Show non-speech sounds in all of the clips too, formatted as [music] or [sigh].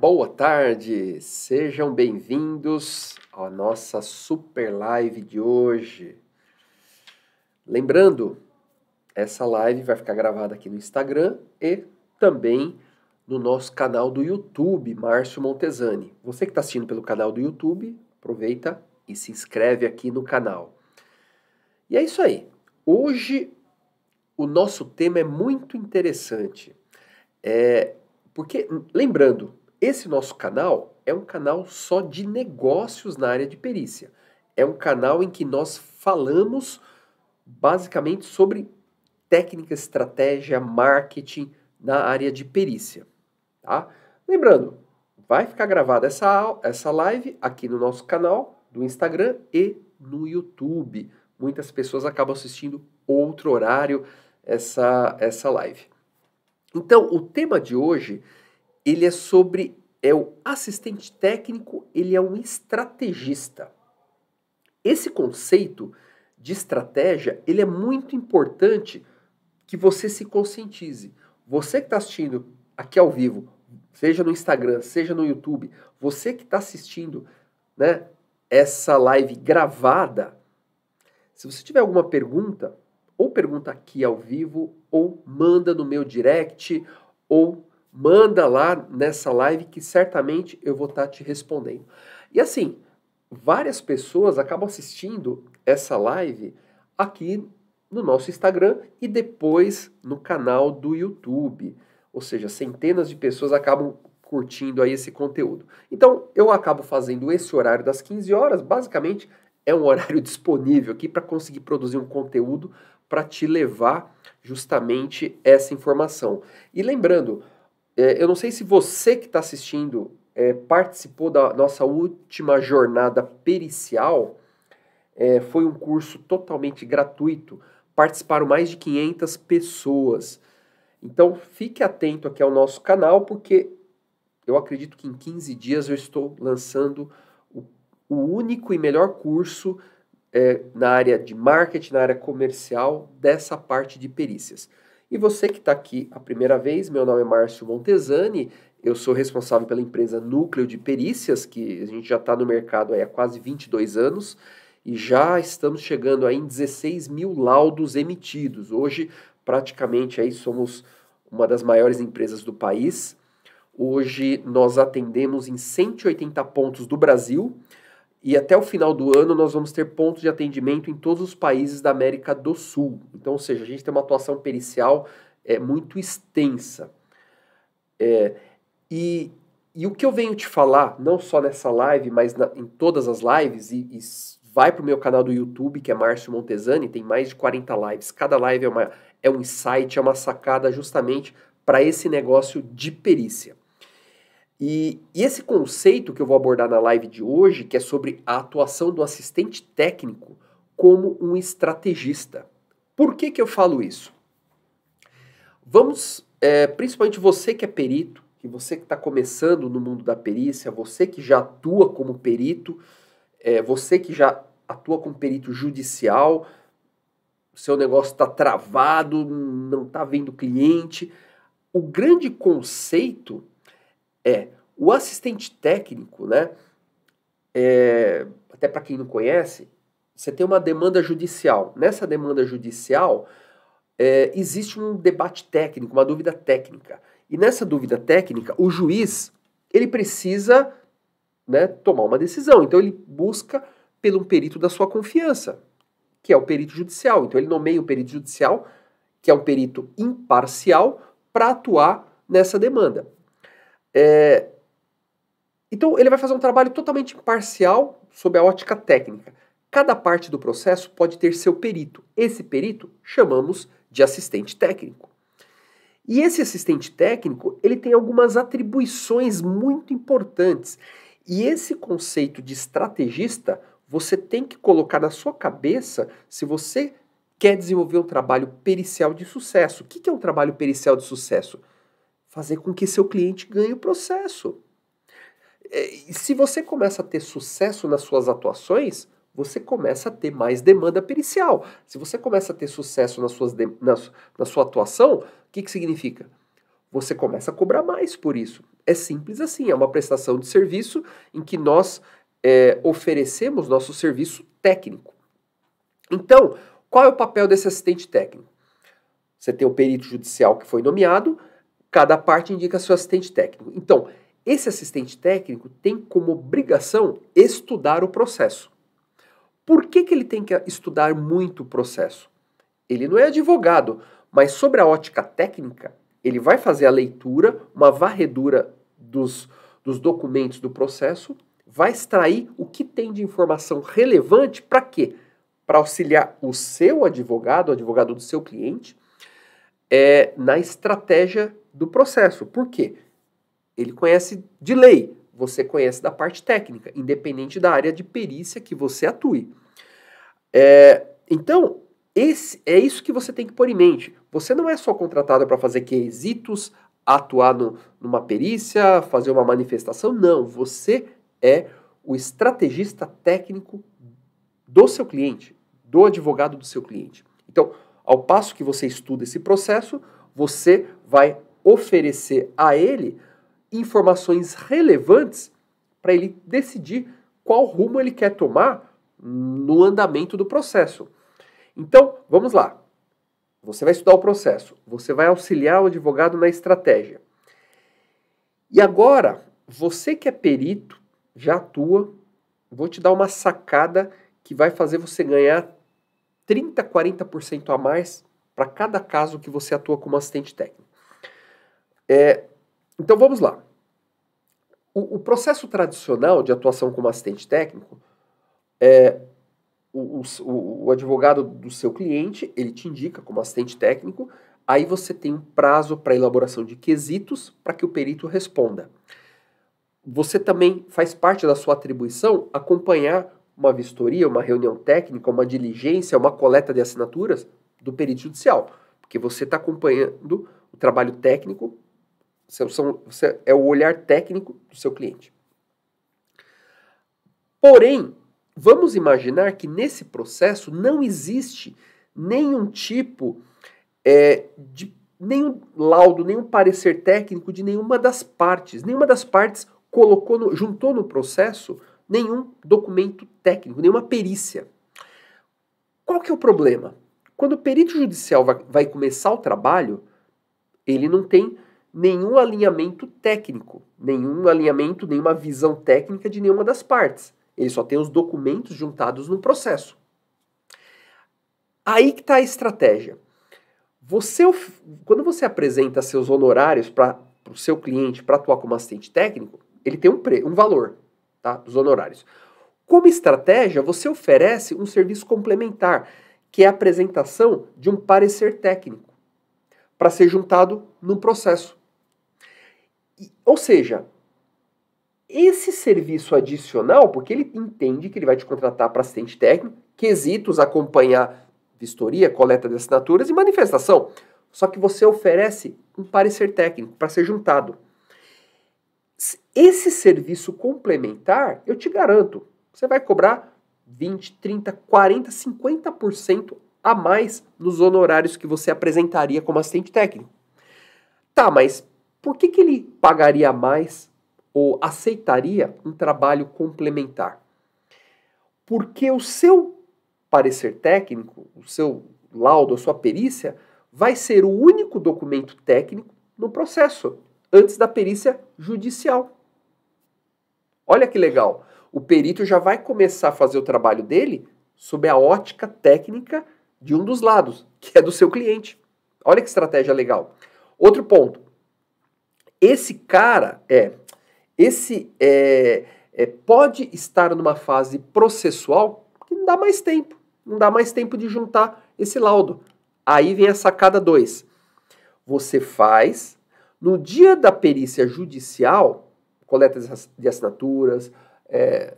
Boa tarde, sejam bem-vindos à nossa super live de hoje. Lembrando, essa live vai ficar gravada aqui no Instagram e também no nosso canal do YouTube, Márcio Montesani. Você que está assistindo pelo canal do YouTube, aproveita e se inscreve aqui no canal. E é isso aí. Hoje o nosso tema é muito interessante. É, porque, lembrando, esse nosso canal é um canal só de negócios na área de perícia. É um canal em que nós falamos basicamente sobre técnica, estratégia, marketing na área de perícia. Tá? Lembrando, vai ficar gravada essa, essa live aqui no nosso canal do Instagram e no YouTube. Muitas pessoas acabam assistindo outro horário essa, essa live. Então, o tema de hoje ele é sobre é o assistente técnico, ele é um estrategista. Esse conceito de estratégia, ele é muito importante que você se conscientize. Você que está assistindo aqui ao vivo, seja no Instagram, seja no YouTube, você que está assistindo né, essa live gravada, se você tiver alguma pergunta, ou pergunta aqui ao vivo, ou manda no meu direct, ou manda lá nessa live que certamente eu vou estar tá te respondendo. E assim, várias pessoas acabam assistindo essa live aqui no nosso Instagram e depois no canal do YouTube. Ou seja, centenas de pessoas acabam curtindo aí esse conteúdo. Então, eu acabo fazendo esse horário das 15 horas, basicamente é um horário [laughs] disponível aqui para conseguir produzir um conteúdo para te levar justamente essa informação. E lembrando, é, eu não sei se você que está assistindo é, participou da nossa última jornada pericial. É, foi um curso totalmente gratuito. Participaram mais de 500 pessoas. Então fique atento aqui ao nosso canal, porque eu acredito que em 15 dias eu estou lançando o, o único e melhor curso é, na área de marketing, na área comercial, dessa parte de perícias. E você que está aqui a primeira vez, meu nome é Márcio Montesani, eu sou responsável pela empresa Núcleo de Perícias, que a gente já está no mercado há quase 22 anos e já estamos chegando aí em 16 mil laudos emitidos. Hoje, praticamente aí somos uma das maiores empresas do país. Hoje nós atendemos em 180 pontos do Brasil. E até o final do ano nós vamos ter pontos de atendimento em todos os países da América do Sul. Então, ou seja, a gente tem uma atuação pericial é, muito extensa. É, e, e o que eu venho te falar, não só nessa live, mas na, em todas as lives, e, e vai para o meu canal do YouTube, que é Márcio Montesani, tem mais de 40 lives. Cada live é, uma, é um insight, é uma sacada justamente para esse negócio de perícia. E, e, esse conceito que eu vou abordar na live de hoje, que é sobre a atuação do assistente técnico como um estrategista. Por que, que eu falo isso? Vamos, é, principalmente você que é perito, que você que está começando no mundo da perícia, você que já atua como perito, é, você que já atua como perito judicial, seu negócio está travado, não está vendo cliente. O grande conceito é, o assistente técnico, né? É, até para quem não conhece, você tem uma demanda judicial. Nessa demanda judicial, é, existe um debate técnico, uma dúvida técnica. E nessa dúvida técnica, o juiz ele precisa né, tomar uma decisão. Então ele busca pelo perito da sua confiança, que é o perito judicial. Então ele nomeia o perito judicial, que é um perito imparcial, para atuar nessa demanda. É... Então, ele vai fazer um trabalho totalmente imparcial sob a ótica técnica. Cada parte do processo pode ter seu perito. Esse perito chamamos de assistente técnico. E esse assistente técnico, ele tem algumas atribuições muito importantes. E esse conceito de estrategista, você tem que colocar na sua cabeça se você quer desenvolver um trabalho pericial de sucesso. O que é um trabalho pericial de sucesso? fazer com que seu cliente ganhe o processo. É, e se você começa a ter sucesso nas suas atuações, você começa a ter mais demanda pericial. Se você começa a ter sucesso nas suas de, na, na sua atuação, o que, que significa? Você começa a cobrar mais por isso. É simples assim, é uma prestação de serviço em que nós é, oferecemos nosso serviço técnico. Então, qual é o papel desse assistente técnico? Você tem o perito judicial que foi nomeado, Cada parte indica seu assistente técnico. Então, esse assistente técnico tem como obrigação estudar o processo. Por que, que ele tem que estudar muito o processo? Ele não é advogado, mas sobre a ótica técnica, ele vai fazer a leitura, uma varredura dos, dos documentos do processo, vai extrair o que tem de informação relevante para quê? Para auxiliar o seu advogado, o advogado do seu cliente, é, na estratégia do processo. Por quê? Ele conhece de lei, você conhece da parte técnica, independente da área de perícia que você atue. É, então, esse, é isso que você tem que pôr em mente. Você não é só contratado para fazer quesitos, atuar no, numa perícia, fazer uma manifestação. Não, você é o estrategista técnico do seu cliente, do advogado do seu cliente. Então, ao passo que você estuda esse processo, você vai oferecer a ele informações relevantes para ele decidir qual rumo ele quer tomar no andamento do processo. Então, vamos lá. Você vai estudar o processo, você vai auxiliar o advogado na estratégia. E agora, você que é perito, já atua, vou te dar uma sacada que vai fazer você ganhar 30, 40% a mais para cada caso que você atua como assistente técnico. É, então vamos lá. O, o, processo tradicional de atuação como assistente técnico é o, o, o advogado do seu cliente, ele te indica como assistente técnico, aí você tem um prazo para elaboração de quesitos para que o perito responda. Você também faz parte da sua atribuição acompanhar uma vistoria, uma reunião técnica, uma diligência, uma coleta de assinaturas do perito judicial, porque você está acompanhando o trabalho técnico são, é você é o olhar técnico do seu cliente. Porém, vamos imaginar que nesse processo não existe nenhum tipo é, de nenhum laudo, nenhum parecer técnico de nenhuma das partes. Nenhuma das partes colocou, no, juntou no processo nenhum documento técnico, nenhuma perícia. Qual que é o problema? Quando o perito judicial vai, vai começar o trabalho, ele não tem nenhum alinhamento técnico, nenhum alinhamento, nenhuma visão técnica de nenhuma das partes. Ele só tem os documentos juntados no processo. Aí que está a estratégia. Você, quando você apresenta seus honorários para o seu cliente para atuar como assistente técnico, ele tem um, pre, um valor tá, dos honorários. Como estratégia, você oferece um serviço complementar, que é a apresentação de um parecer técnico, para ser juntado no processo. Ou seja, esse serviço adicional, porque ele entende que ele vai te contratar para assistente técnico, quesitos, acompanhar vistoria, coleta de assinaturas e manifestação. Só que você oferece um parecer técnico para ser juntado. Esse serviço complementar, eu te garanto, você vai cobrar 20, 30, 40, 50% a mais nos honorários que você apresentaria como assistente técnico. Tá, mas por que, que ele pagaria mais ou aceitaria um trabalho complementar? Porque o seu parecer técnico, o seu laudo, a sua perícia, vai ser o único documento técnico no processo, antes da perícia judicial. Olha que legal! O perito já vai começar a fazer o trabalho dele sob a ótica técnica de um dos lados, que é do seu cliente. Olha que estratégia legal. Outro ponto: esse cara é. Esse é, é, pode estar numa fase processual que não dá mais tempo. Não dá mais tempo de juntar esse laudo. Aí vem a sacada 2. Você faz, no dia da perícia judicial, coleta de assinaturas, é,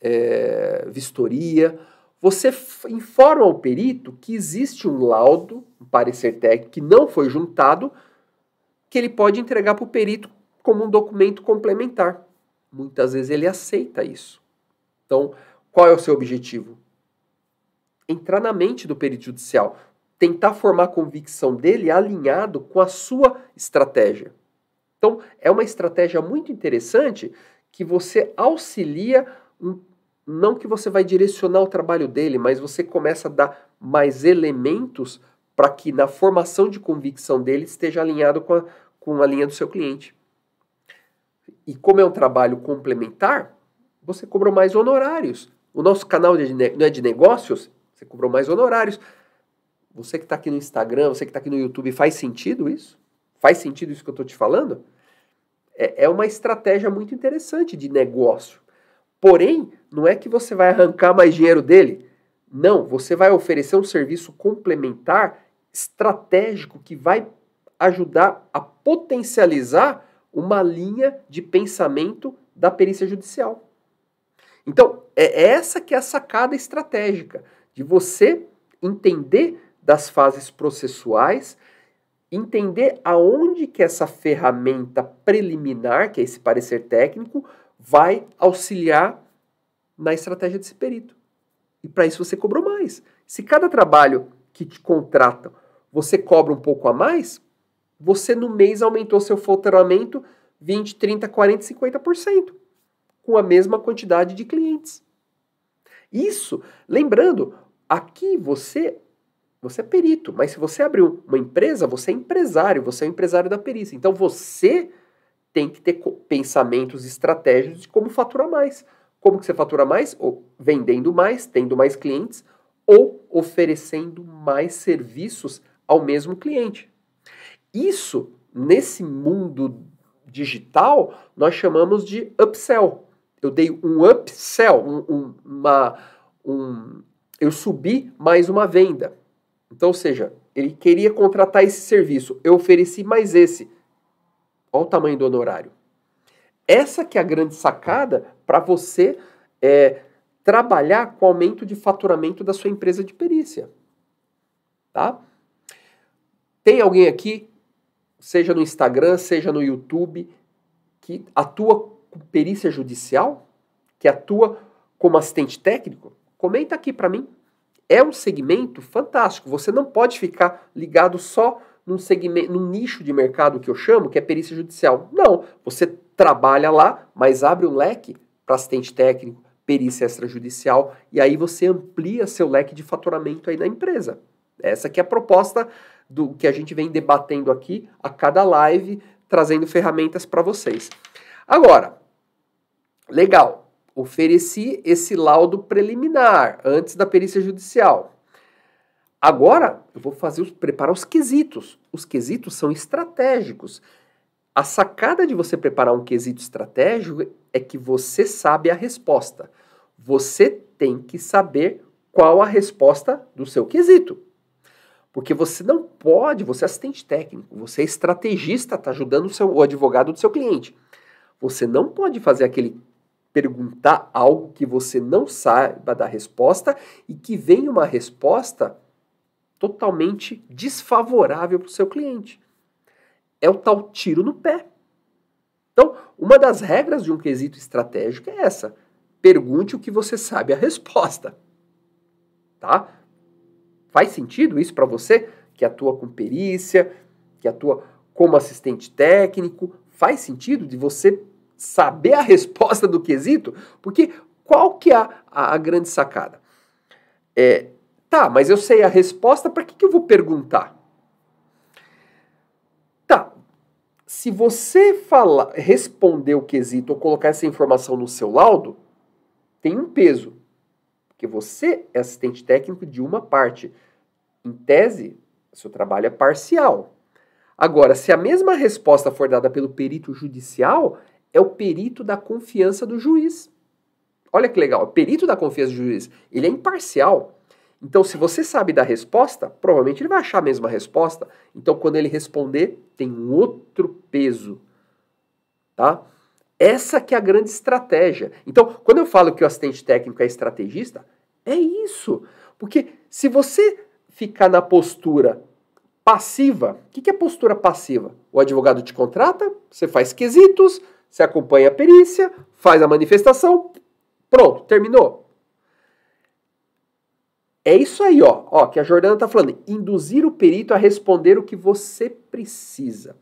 é, vistoria, você informa ao perito que existe um laudo, um parecer técnico, que não foi juntado, que ele pode entregar para o perito como um documento complementar. Muitas vezes ele aceita isso. Então, qual é o seu objetivo? Entrar na mente do perito judicial, tentar formar a convicção dele alinhado com a sua estratégia. Então, é uma estratégia muito interessante que você auxilia, não que você vai direcionar o trabalho dele, mas você começa a dar mais elementos para que na formação de convicção dele esteja alinhado com a, com a linha do seu cliente. E como é um trabalho complementar, você cobrou mais honorários. O nosso canal de, não é de negócios? Você cobrou mais honorários. Você que está aqui no Instagram, você que está aqui no YouTube, faz sentido isso? Faz sentido isso que eu estou te falando? É, é uma estratégia muito interessante de negócio. Porém, não é que você vai arrancar mais dinheiro dele. Não, você vai oferecer um serviço complementar estratégico que vai ajudar a potencializar uma linha de pensamento da perícia judicial. Então, é essa que é a sacada estratégica, de você entender das fases processuais, entender aonde que essa ferramenta preliminar, que é esse parecer técnico, vai auxiliar na estratégia desse perito. E para isso você cobrou mais. Se cada trabalho que te contratam, você cobra um pouco a mais, você no mês aumentou seu faturamento 20, 30, 40, 50%, com a mesma quantidade de clientes. Isso, lembrando, aqui você você é perito, mas se você abriu uma empresa, você é empresário, você é empresário da perícia. Então você tem que ter pensamentos estratégicos de como faturar mais. Como que você fatura mais? Ou vendendo mais, tendo mais clientes, ou oferecendo mais serviços ao mesmo cliente. Isso, nesse mundo digital, nós chamamos de upsell. Eu dei um upsell, um, um, uma, um, eu subi mais uma venda. Então, ou seja, ele queria contratar esse serviço, eu ofereci mais esse. Olha o tamanho do honorário. Essa que é a grande sacada para você é, trabalhar com o aumento de faturamento da sua empresa de perícia. Tá? Tem alguém aqui, seja no Instagram, seja no YouTube, que atua com perícia judicial? Que atua como assistente técnico? Comenta aqui para mim. É um segmento fantástico. Você não pode ficar ligado só num, segmento, num nicho de mercado que eu chamo, que é perícia judicial. Não, você trabalha lá, mas abre um leque para assistente técnico, perícia extrajudicial, e aí você amplia seu leque de faturamento aí na empresa. Essa que é a proposta do que a gente vem debatendo aqui a cada live, trazendo ferramentas para vocês. Agora, legal, ofereci esse laudo preliminar antes da perícia judicial. Agora, eu vou fazer os, preparar os quesitos. Os quesitos são estratégicos. A sacada de você preparar um quesito estratégico é que você sabe a resposta você tem que saber qual a resposta do seu quesito. Porque você não pode, você é assistente técnico, você é estrategista, está ajudando o, seu, o advogado do seu cliente. Você não pode fazer aquele perguntar algo que você não saiba da resposta e que vem uma resposta totalmente desfavorável para o seu cliente. É o tal tiro no pé. Então, uma das regras de um quesito estratégico é essa. Pergunte o que você sabe a resposta. Tá? Faz sentido isso para você que atua com perícia, que atua como assistente técnico? Faz sentido de você saber a resposta do quesito? Porque qual que é a, a, grande sacada? É, tá, mas eu sei a resposta, para que, que eu vou perguntar? Tá, se você falar, responder o quesito ou colocar essa informação no seu laudo, tem um peso, porque você é assistente técnico de uma parte. Em tese, seu trabalho é parcial. Agora, se a mesma resposta for dada pelo perito judicial, é o perito da confiança do juiz. Olha que legal, é perito da confiança do juiz, ele é imparcial. Então, se você sabe da resposta, provavelmente ele vai achar a mesma resposta. Então, quando ele responder, tem um outro peso, tá? Essa que é a grande estratégia. Então, quando eu falo que o assistente técnico é estrategista, é isso. Porque se você ficar na postura passiva, o que, que é postura passiva? O advogado te contrata, você faz quesitos, você acompanha a perícia, faz a manifestação, pronto, terminou. É isso aí, ó, ó que a Jordana está falando. Induzir o perito a responder o que você precisa.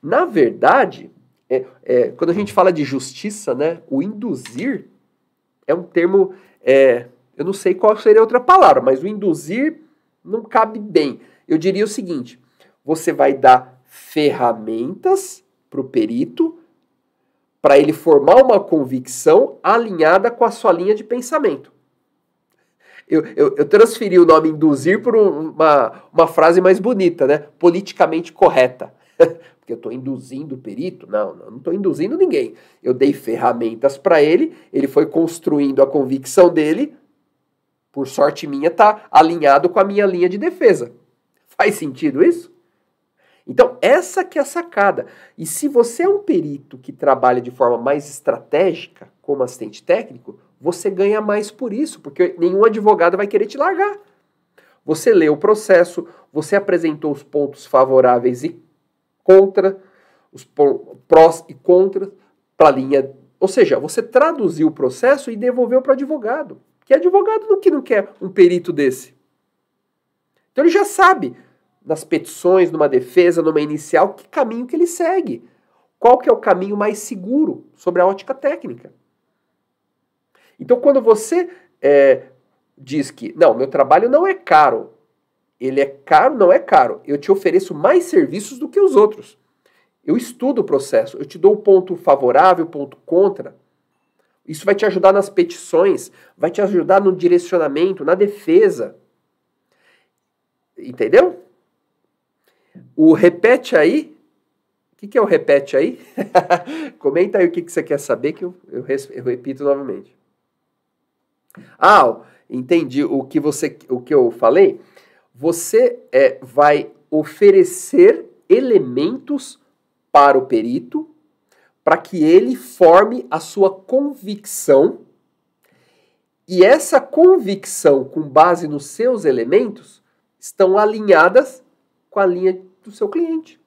Na verdade, é, é, quando a gente fala de justiça, né, o induzir é um termo. É, eu não sei qual seria outra palavra, mas o induzir não cabe bem. Eu diria o seguinte: você vai dar ferramentas para o perito para ele formar uma convicção alinhada com a sua linha de pensamento. Eu, eu, eu transferi o nome induzir por uma, uma frase mais bonita, né? Politicamente correta porque eu estou induzindo o perito? Não, não estou induzindo ninguém. Eu dei ferramentas para ele, ele foi construindo a convicção dele. Por sorte minha, está alinhado com a minha linha de defesa. Faz sentido isso? Então, essa que é a sacada. E se você é um perito que trabalha de forma mais estratégica, como assistente técnico, você ganha mais por isso, porque nenhum advogado vai querer te largar. Você leu o processo, você apresentou os pontos favoráveis e contra, os prós e contras para a linha. Ou seja, você traduziu o processo e devolveu para advogado. Que é advogado não que não quer um perito desse? Então ele já sabe nas petições, numa defesa, numa inicial, que caminho que ele segue. Qual que é o caminho mais seguro sobre a ótica técnica? Então, quando você é, diz que, não, meu trabalho não é caro, ele é caro, não é caro. Eu te ofereço mais serviços do que os outros. Eu estudo o processo, eu te dou o ponto favorável, o ponto contra. Isso vai te ajudar nas petições, vai te ajudar no direcionamento, na defesa. Entendeu? O repete aí. O que, que é o repete aí? [laughs] Comenta aí o que, que você quer saber que eu, eu, eu repito novamente. Ah, entendi o que, você, o que eu falei você é, vai oferecer elementos para o perito para que ele forme a sua convicção e essa convicção com base nos seus elementos estão alinhadas com a linha do seu cliente.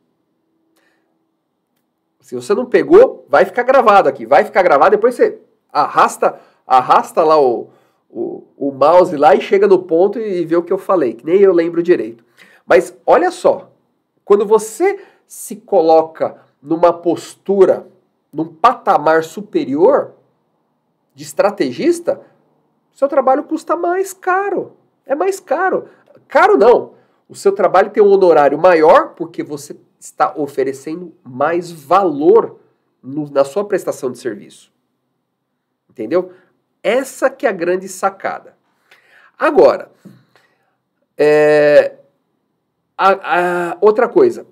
Se você não pegou, vai ficar gravado aqui, vai ficar gravado, depois você arrasta, arrasta lá o, o, o mouse lá e chega no ponto e, e vê o que eu falei, que nem eu lembro direito. Mas olha só, quando você se coloca numa postura, num patamar superior de estrategista, seu trabalho custa mais caro. É mais caro. Caro não. O seu trabalho tem um honorário maior porque você está oferecendo mais valor no, na sua prestação de serviço. Entendeu? Essa que é a grande sacada. Agora, é, a, a outra coisa.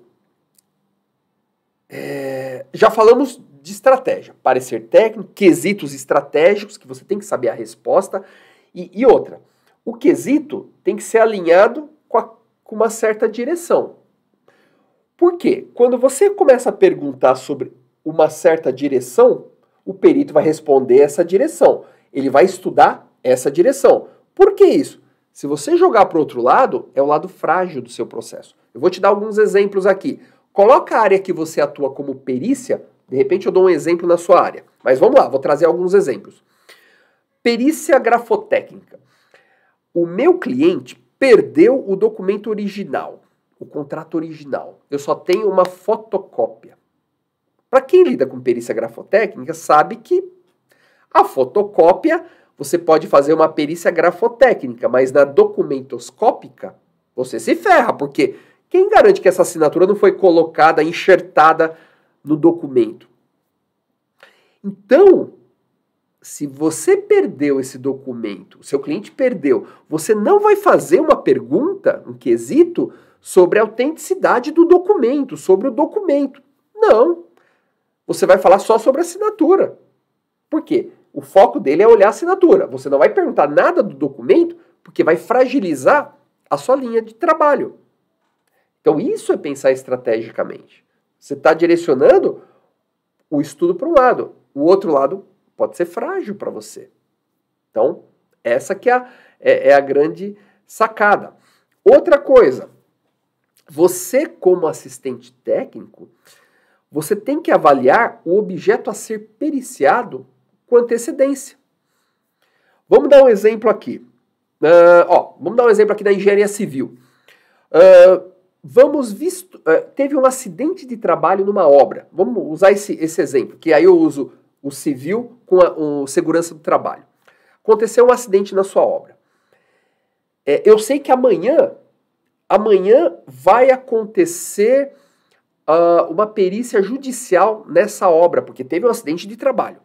É, já falamos de estratégia, parecer técnico, quesitos estratégicos que você tem que saber a resposta e, e outra. O quesito tem que ser alinhado com, a, com uma certa direção. Por quê? Quando você começa a perguntar sobre uma certa direção, o perito vai responder essa direção. Ele vai estudar essa direção. Por que isso? Se você jogar para o outro lado, é o lado frágil do seu processo. Eu vou te dar alguns exemplos aqui. Coloca a área que você atua como perícia, de repente eu dou um exemplo na sua área. Mas vamos lá, vou trazer alguns exemplos. Perícia grafotécnica. O meu cliente perdeu o documento original, o contrato original. Eu só tenho uma fotocópia. Para quem lida com perícia grafotécnica, sabe que a fotocópia, você pode fazer uma perícia grafotécnica, mas na documentoscópica, você se ferra, porque quem garante que essa assinatura não foi colocada, enxertada no documento? Então, se você perdeu esse documento, seu cliente perdeu, você não vai fazer uma pergunta, um quesito, sobre a autenticidade do documento, sobre o documento. Não. Você vai falar só sobre a assinatura. Por quê? O foco dele é olhar a assinatura. Você não vai perguntar nada do documento, porque vai fragilizar a sua linha de trabalho. Então, isso é pensar estrategicamente. Você está direcionando o estudo para um lado, o outro lado pode ser frágil para você. Então, essa que é a, é, é a grande sacada. Outra coisa, você como assistente técnico, você tem que avaliar o objeto a ser periciado com antecedência. Vamos dar um exemplo aqui. Uh, ó, vamos dar um exemplo aqui da engenharia civil. Uh, vamos visto, uh, teve um acidente de trabalho numa obra. Vamos usar esse, esse exemplo, que aí eu uso o civil com a o segurança do trabalho. Aconteceu um acidente na sua obra. É, eu sei que amanhã, amanhã vai acontecer uma perícia judicial nessa obra, porque teve um acidente de trabalho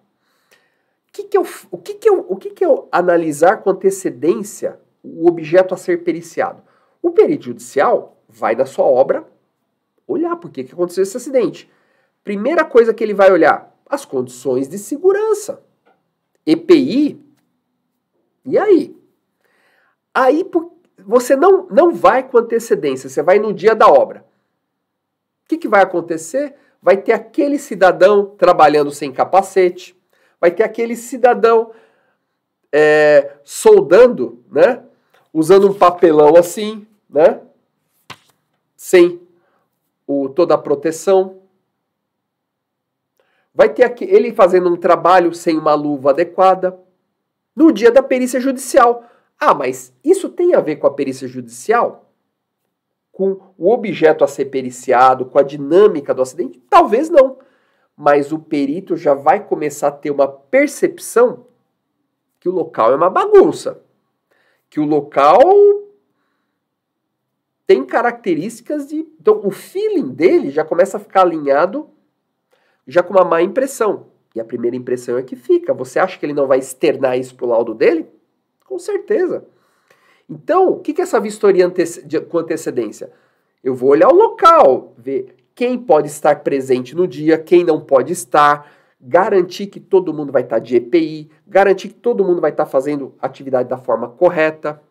que que eu, o, que, que, eu, o que, que eu analisar com antecedência o objeto a ser periciado? O perito judicial vai da sua obra olhar por que, que aconteceu esse acidente. Primeira coisa que ele vai olhar, as condições de segurança. EPI, e aí? Aí você não, não vai com antecedência, você vai no dia da obra. O que, que vai acontecer? Vai ter aquele cidadão trabalhando sem capacete, vai ter aquele cidadão é, soldando, né? Usando um papelão assim, né? Sem o, toda a proteção. Vai ter aqui ele fazendo um trabalho sem uma luva adequada. No dia da perícia judicial. Ah, mas isso tem a ver com a perícia judicial? Com o objeto a ser periciado, com a dinâmica do acidente? Talvez não mas o perito já vai começar a ter uma percepção que o local é uma bagunça, que o local tem características de. Então, o feeling dele já começa a ficar alinhado já com uma má impressão. E a primeira impressão é que fica. Você acha que ele não vai externar isso para o laudo dele? Com certeza. Então, o que é essa vistoria com antecedência? Eu vou olhar o local, ver quem pode estar presente no dia, quem não pode estar, garantir que todo mundo vai estar de EPI, garantir que todo mundo vai estar fazendo atividade da forma correta.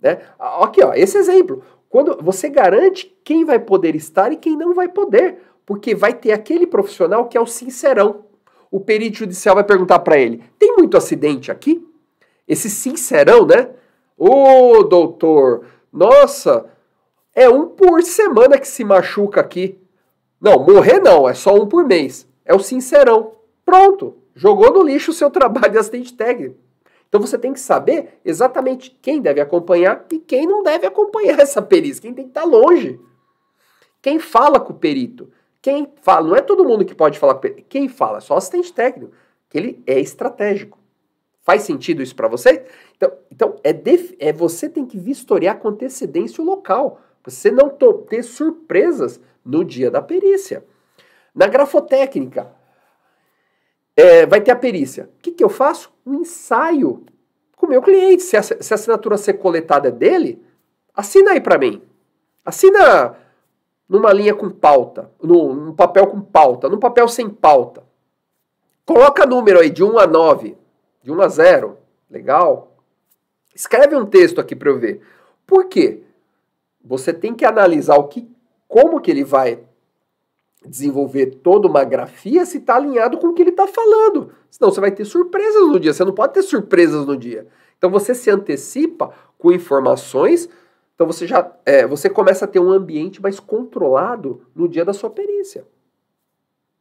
Né? Ah, aqui, ó, esse exemplo. Quando você garante quem vai poder estar e quem não vai poder, porque vai ter aquele profissional que é o sincerão. O perito judicial vai perguntar para ele: tem muito acidente aqui? Esse sincerão, né? Ô, oh, doutor, nossa, é um por semana que se machuca aqui. Não, morrer não, é só um por mês. É o sincerão. Pronto, jogou no lixo o seu [laughs] trabalho de assistente técnico. Então você tem que saber exatamente quem deve acompanhar e quem não deve acompanhar [laughs] essa perícia, quem tem que estar tá longe. Quem fala com o perito, quem fala, não é todo mundo que pode falar com o perito, quem fala, é só o assistente técnico, que ele é estratégico. Faz sentido isso para você? Então, então é, def, é você tem que vistoriar com antecedência o local você não ter surpresas no dia da perícia. Na grafotécnica, é, vai ter a perícia. O que, que eu faço? Um ensaio com o meu cliente. Se a, se a assinatura ser coletada dele, assina aí para mim. Assina numa linha com pauta, num, num, papel com pauta, num papel sem pauta. Coloca número aí de 1 a 9, de 1 a 0. Legal? Escreve um texto aqui para eu ver. Por quê? você tem que analisar o que, como que ele vai desenvolver toda uma grafia se está alinhado com o que ele está falando. Senão você vai ter surpresas no dia. Você não pode ter surpresas no dia. Então você se antecipa com informações. Então você já é, você começa a ter um ambiente mais controlado no dia da sua perícia.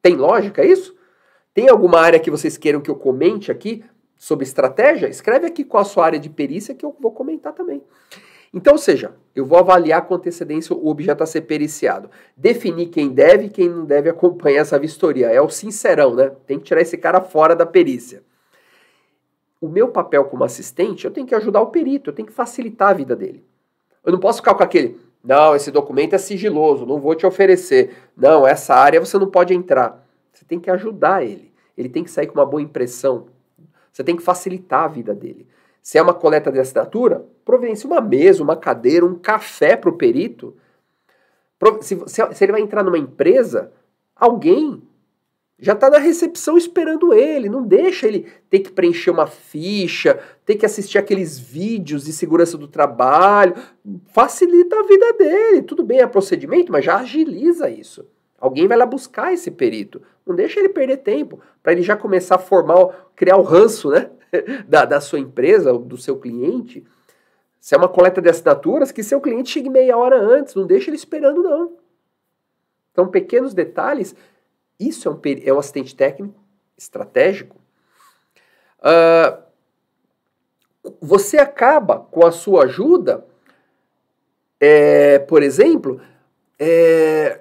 Tem lógica isso? Tem alguma área que vocês queiram que eu comente aqui sobre estratégia? Escreve aqui com a sua área de perícia que eu vou comentar também. Então, ou seja, eu vou avaliar com antecedência o objeto a ser periciado. Definir quem deve e quem não deve acompanhar essa vistoria. É o sincerão, né? Tem que tirar esse cara fora da perícia. O meu papel como assistente, eu tenho que ajudar o perito, eu tenho que facilitar a vida dele. Eu não posso ficar com aquele, não, esse documento é sigiloso, não vou te oferecer. Não, essa área você não pode entrar. Você tem que ajudar ele. Ele tem que sair com uma boa impressão. Você tem que facilitar a vida dele. Se é uma coleta de assinatura, providencie uma mesa, uma cadeira, um café para o perito. Se, se, ele vai entrar numa empresa, alguém já está na recepção esperando ele. Não deixa ele ter que preencher uma ficha, ter que assistir aqueles vídeos de segurança do trabalho. Facilita a vida dele. Tudo bem, é procedimento, mas já agiliza isso. Alguém vai lá buscar esse perito. Não deixa ele perder tempo para ele já começar a formar, criar o ranço, né? [laughs] da, da sua empresa, do seu cliente, se é uma coleta de assinaturas, que seu cliente chegue meia hora antes, não deixa ele esperando, não. Então, pequenos detalhes, isso é um, é um assistente técnico estratégico. Uh, você acaba com a sua ajuda, é, por exemplo, é,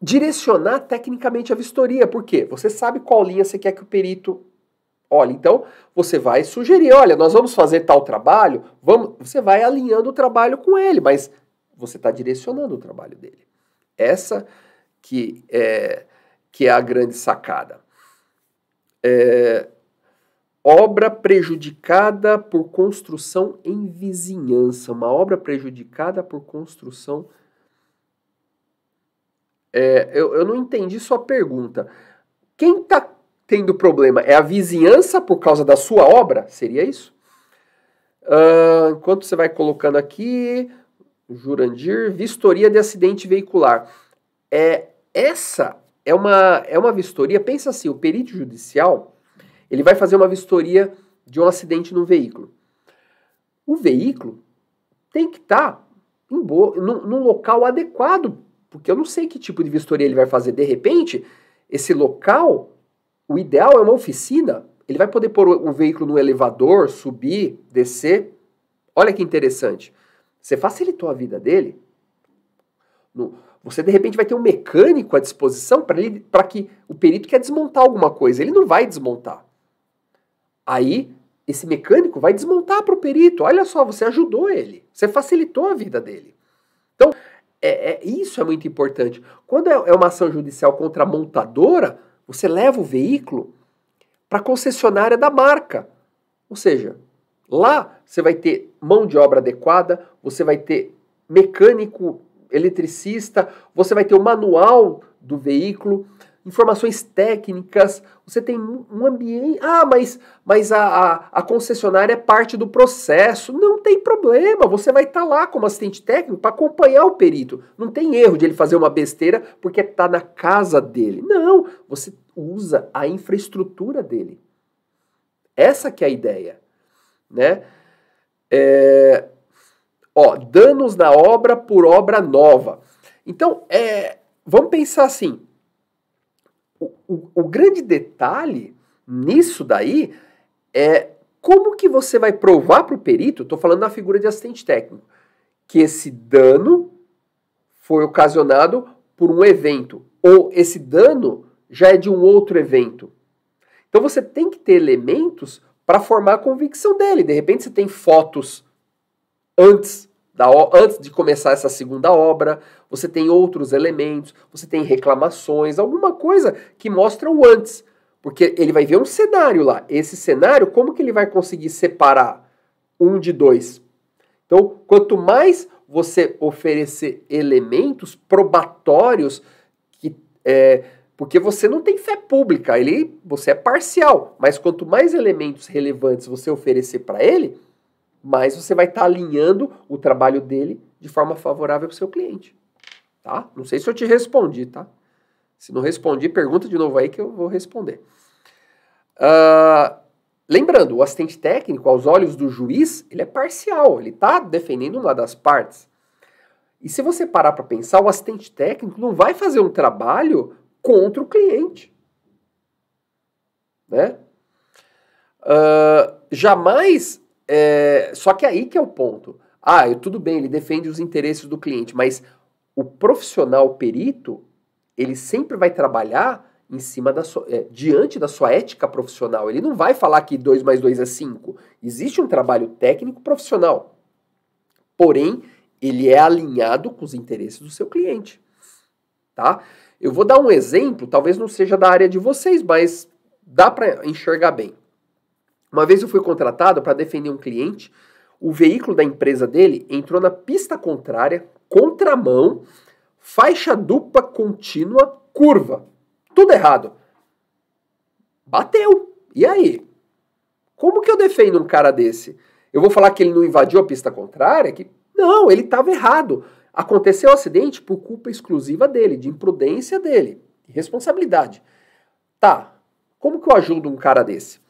direcionar tecnicamente a vistoria. Por quê? Você sabe qual linha você quer que o perito Olha, então você vai sugerir, olha, nós vamos fazer tal trabalho, vamos, você vai alinhando o trabalho com ele, mas você está direcionando o trabalho dele. Essa que é, que é a grande sacada. É, obra prejudicada por construção em vizinhança, uma obra prejudicada por construção. É, eu, eu não entendi sua pergunta. Quem está tendo problema é a vizinhança por causa da sua obra? Seria isso? Uh, enquanto você vai colocando aqui, Jurandir, vistoria de acidente veicular. É essa é uma é uma vistoria. Pensa assim, o perito judicial ele vai fazer uma vistoria de um acidente no veículo. O veículo tem que estar tá em boa, num local adequado, porque eu não sei que tipo de vistoria ele vai fazer. De repente, esse local o ideal é uma oficina. Ele vai poder pôr o veículo no elevador, subir, descer. Olha que interessante. Você facilitou a vida dele. Você de repente vai ter um mecânico à disposição para que o perito quer desmontar alguma coisa. Ele não vai desmontar. Aí esse mecânico vai desmontar para o perito. Olha só, você ajudou ele. Você facilitou a vida dele. Então, é, é, isso é muito importante. Quando é, é uma ação judicial contra a montadora, você leva o veículo para a concessionária da marca. Ou seja, lá você vai ter mão de obra adequada, você vai ter mecânico, eletricista, você vai ter o manual do veículo, informações técnicas, você tem um ambiente. Ah, mas, mas a, a, a concessionária é parte do processo. Não tem problema, você vai estar tá lá como assistente técnico para acompanhar o perito. Não tem erro de ele fazer uma besteira porque está na casa dele. Não, você usa a infraestrutura dele. Essa que é a ideia, né? É, ó, danos na obra por obra nova. Então, é, vamos pensar assim, o, o grande detalhe nisso daí é como que você vai provar para o perito, estou falando na figura de assistente técnico, que esse dano foi ocasionado por um evento, ou esse dano já é de um outro evento. Então você tem que ter elementos para formar a convicção dele. De repente você tem fotos antes da, antes de começar essa segunda obra, você tem outros elementos, você tem reclamações, alguma coisa que mostra o antes. Porque ele vai ver um cenário lá. Esse cenário, como que ele vai conseguir separar um de dois? Então, quanto mais você oferecer elementos probatórios que é, porque você não tem fé pública, ele você é parcial, mas quanto mais elementos relevantes você oferecer para ele, mas você vai estar tá alinhando o trabalho dele de forma favorável para o seu cliente. Tá? Não sei se eu te respondi, tá? Se não respondi, pergunta de novo aí que eu vou responder. Uh, lembrando, o assistente técnico, aos olhos do juiz, ele é parcial, ele está defendendo uma das partes. E se você parar para pensar, o assistente técnico não vai fazer um trabalho contra o cliente. Né? Uh, jamais é, só que aí que é o ponto. Ah, eu, tudo bem, ele defende os interesses do cliente, mas o profissional perito, ele sempre vai trabalhar em cima da sua, é, diante da sua ética profissional. Ele não vai falar que 2 mais 2 é 5. Existe um trabalho técnico profissional. Porém, ele é alinhado com os interesses do seu cliente. Tá? Eu vou dar um exemplo, talvez não seja da área de vocês, mas dá para enxergar bem. Uma vez eu fui contratado para defender um cliente, o veículo da empresa dele entrou na pista contrária, contramão, faixa dupla contínua, curva. Tudo errado. Bateu. E aí? Como que eu defendo um cara desse? Eu vou falar que ele não invadiu a pista contrária? Que não, ele estava errado. Aconteceu o um acidente por culpa exclusiva dele, de imprudência dele, responsabilidade. Tá. Como que eu ajudo um cara desse?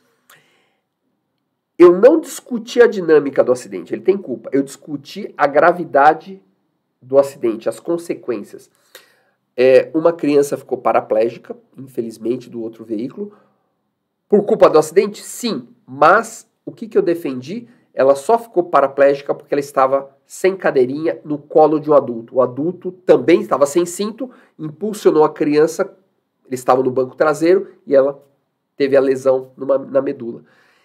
Eu não discuti a dinâmica do acidente, ele tem culpa. Eu discuti a gravidade do acidente, as consequências. É, uma criança ficou paraplégica, infelizmente, do outro veículo. Por culpa do acidente? Sim, mas o que, que eu defendi? Ela só ficou paraplégica porque ela estava sem cadeirinha no colo de um adulto. O adulto também estava sem cinto, impulsionou a criança, Ele estava no banco traseiro e ela teve a lesão numa, na medula.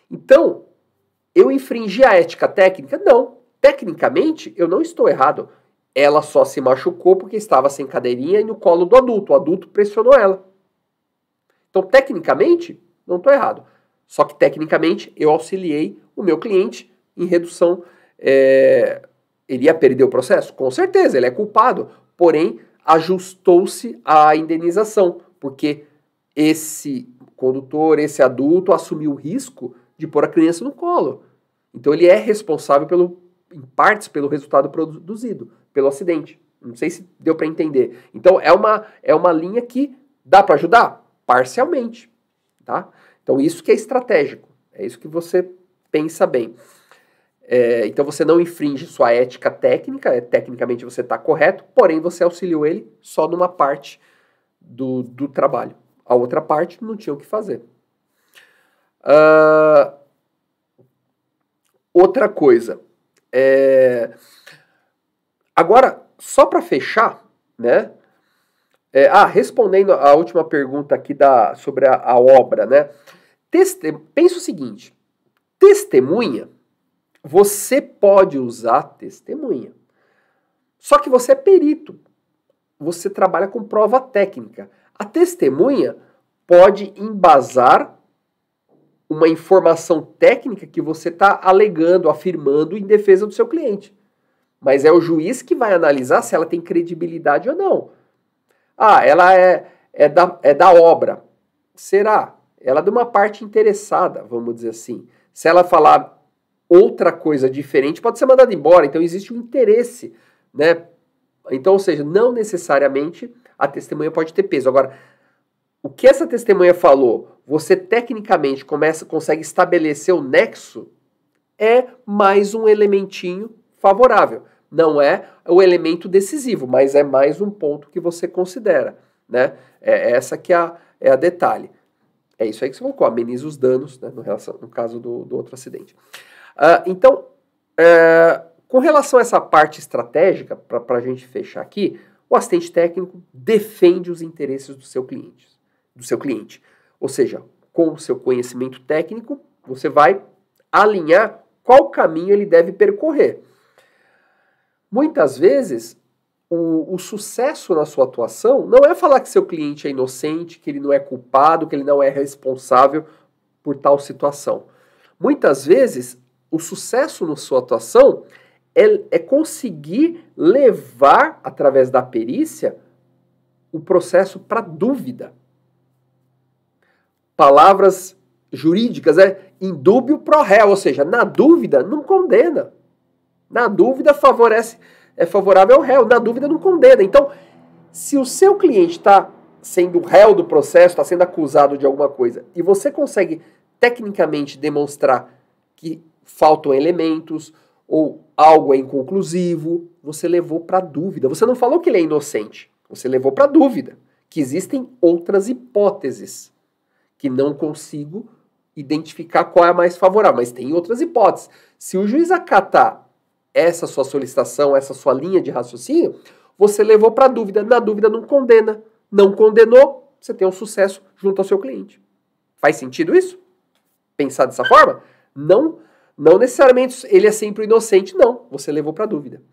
Então, eu infringi a ética técnica? Não. Tecnicamente, eu não estou errado. Ela só se machucou porque estava sem cadeirinha e no colo do adulto. O adulto pressionou ela. Então, tecnicamente, não estou errado. Só que, tecnicamente, eu auxiliei o meu cliente em redução. É... Ele ia perder o processo? Com certeza, ele é culpado. Porém, ajustou-se a indenização, porque esse condutor, esse adulto, assumiu o risco de pôr a criança no colo. Então ele é responsável pelo, em partes pelo resultado produzido, pelo acidente. Não sei se deu para entender. Então é uma é uma linha que dá para ajudar parcialmente, tá? Então isso que é estratégico. É isso que você pensa bem. É, então você não infringe sua ética técnica, é, tecnicamente você está correto, porém você auxiliou ele só numa parte do, do trabalho. A outra parte não tinha o que fazer. Ah, outra coisa, é, agora, só para fechar, né? É, ah, respondendo a última pergunta aqui da, sobre a, a obra, né? Teste, pensa o seguinte: testemunha, você pode usar testemunha. Só que você é perito. Você trabalha com prova técnica. A testemunha pode embasar uma informação técnica que você está alegando, afirmando em defesa do seu cliente. Mas é o juiz que vai analisar se ela tem credibilidade ou não. Ah, ela é, é, da, é da obra. Será? Ela é de uma parte interessada, vamos dizer assim. Se ela falar outra coisa diferente, pode ser mandada embora. Então existe um interesse, né? Então, ou seja, não necessariamente a testemunha pode ter peso. Agora, o que essa testemunha falou você tecnicamente começa, consegue estabelecer o nexo, é mais um elementinho favorável. Não é o elemento decisivo, mas é mais um ponto que você considera. Né? É, é essa que é a, é a detalhe. É isso aí que você colocou, ameniza os danos, né, no, relação, no caso do, do outro acidente. Uh, então, é, com relação a essa parte estratégica, para a gente fechar aqui, o assistente técnico defende os interesses do seu cliente. Do seu cliente ou seja, com o seu conhecimento técnico, você vai alinhar qual caminho ele deve percorrer. Muitas vezes, o, o, sucesso na sua atuação não é falar que seu cliente é inocente, que ele não é culpado, que ele não é responsável por tal situação. Muitas vezes, o sucesso na sua atuação é, é conseguir levar, através da perícia, o processo para dúvida palavras jurídicas, é indúbio pro réu, ou seja, na dúvida não condena. Na dúvida favorece, é favorável ao réu, na dúvida não condena. Então, se o seu cliente está sendo réu do processo, está sendo acusado de alguma coisa, e você consegue tecnicamente demonstrar que faltam elementos ou algo é inconclusivo, você levou para dúvida. Você não falou que ele é inocente, você levou para dúvida que existem outras hipóteses que não consigo identificar qual é a mais favorável. Mas tem outras hipóteses. Se o juiz acatar essa sua solicitação, essa sua linha de raciocínio, você levou para a dúvida. Na dúvida, não condena. Não condenou, você tem um sucesso junto ao seu cliente. Faz sentido isso? Pensar dessa forma? Não, não necessariamente ele é sempre inocente, não. Você levou para a dúvida.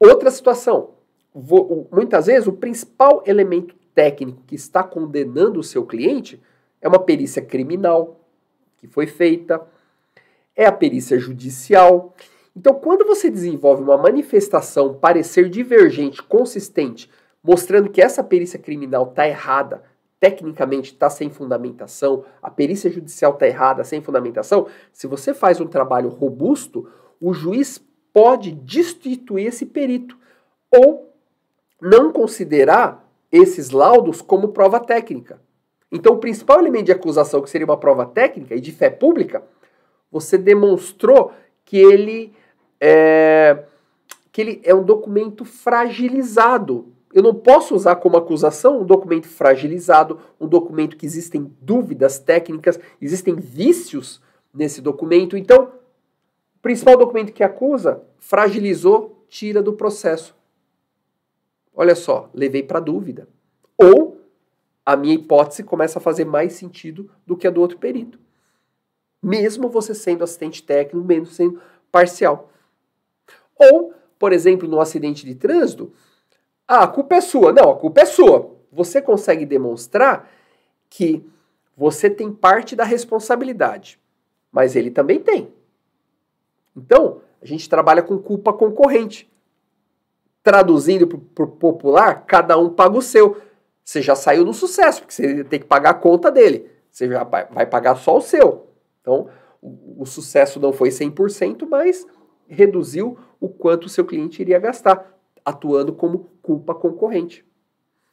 Outra situação. Vou, muitas vezes, o principal elemento técnico que está condenando o seu cliente é uma perícia criminal que foi feita, é a perícia judicial. Então, quando você desenvolve uma manifestação, parecer divergente, consistente, mostrando que essa perícia criminal está errada, tecnicamente está sem fundamentação, a perícia judicial está errada, sem fundamentação, se você faz um trabalho robusto, o juiz pode destituir esse perito ou não considerar esses laudos como prova técnica. Então, o principal elemento de acusação, que seria uma prova técnica e de fé pública, você demonstrou que ele é, que ele é um documento fragilizado. Eu não posso usar como acusação um documento fragilizado, um documento que existem dúvidas técnicas, existem vícios nesse documento. Então, o principal documento que acusa fragilizou, tira do processo olha só, levei para dúvida. Ou a minha hipótese começa a fazer mais sentido do que a do outro perito. Mesmo você sendo assistente técnico, mesmo sendo parcial. Ou, por exemplo, no acidente de trânsito, ah, a culpa é sua. Não, a culpa é sua. Você consegue demonstrar que você tem parte da responsabilidade, mas ele também tem. Então, a gente trabalha com culpa concorrente. Traduzindo para o popular, cada um paga o seu. Você já saiu no sucesso, porque você tem que pagar a conta dele. Você já vai pagar só o seu. Então, o, o sucesso não foi 100%, mas reduziu o quanto o seu cliente iria gastar, atuando como culpa concorrente.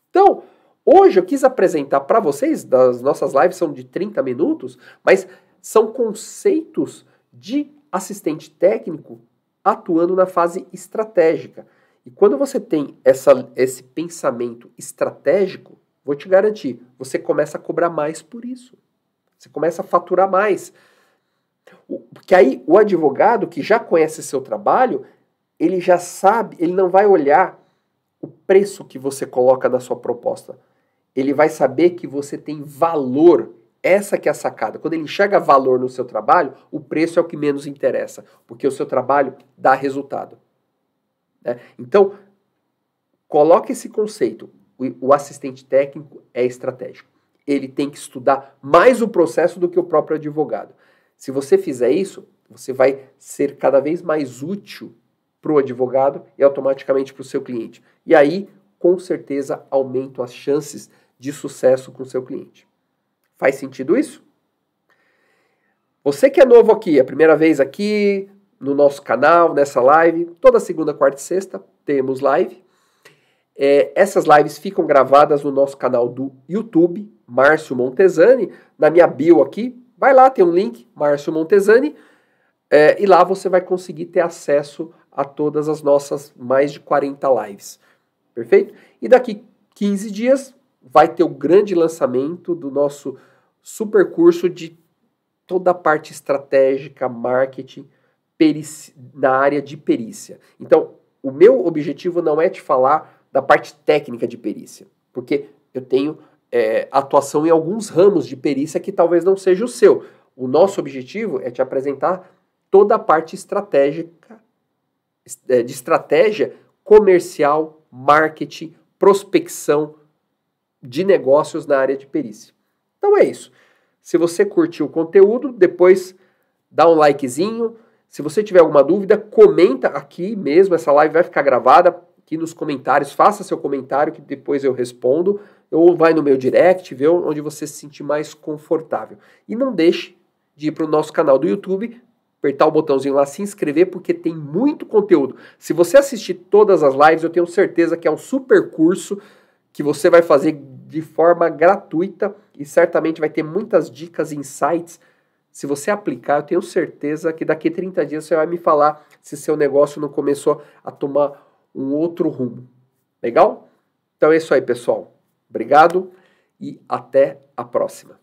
Então, hoje eu quis apresentar para vocês, das nossas lives são de 30 minutos, mas são conceitos de assistente técnico atuando na fase estratégica. E quando você tem essa, esse pensamento estratégico, vou te garantir, você começa a cobrar mais por isso. Você começa a faturar mais. Porque aí o advogado que já conhece seu trabalho, ele já sabe, ele não vai olhar o preço que você coloca na sua proposta. Ele vai saber que você tem valor. Essa que é a sacada. Quando ele enxerga valor no seu trabalho, o preço é o que menos interessa, porque o seu trabalho dá resultado. Né? Então, coloque esse conceito. O, o assistente técnico é estratégico. Ele tem que estudar mais o processo do que o próprio advogado. Se você fizer isso, você vai ser cada vez mais útil para o advogado e automaticamente para o seu cliente. E aí, com certeza, aumenta as chances de sucesso com o seu cliente. Faz sentido isso? Você que é novo aqui, é a primeira vez aqui, no nosso canal, nessa live. Toda segunda, quarta e sexta temos live. É, essas lives ficam gravadas no nosso canal do YouTube, Márcio Montesani. Na minha bio aqui, vai lá, tem um link, Márcio Montesani. É, e lá você vai conseguir ter acesso a todas as nossas mais de 40 lives. Perfeito? E daqui 15 dias vai ter o grande lançamento do nosso super curso de toda a parte estratégica, marketing, perici, área de perícia. Então, o meu objetivo não é te falar da parte técnica de perícia, porque eu tenho é, atuação em alguns ramos de perícia que talvez não seja o seu. O nosso objetivo é te apresentar toda a parte estratégica, é, de estratégia comercial, marketing, prospecção de negócios na área de perícia. Então é isso. Se você curtiu o conteúdo, depois dá um likezinho, se você tiver alguma dúvida, comenta aqui mesmo, essa live vai ficar gravada aqui nos comentários, faça seu comentário que depois eu respondo, ou vai no meu direct, vê onde você se sentir mais confortável. E não deixe de ir para o nosso canal do YouTube, apertar o botãozinho lá, se inscrever, porque tem muito conteúdo. Se você assistir todas as lives, eu tenho certeza que é um super curso que você vai fazer de forma gratuita e certamente vai ter muitas dicas, e insights, se você aplicar, eu tenho certeza que daqui 30 dias você vai me falar se seu negócio não começou a tomar um outro rumo. Legal? Então é isso aí, pessoal. Obrigado e até a próxima.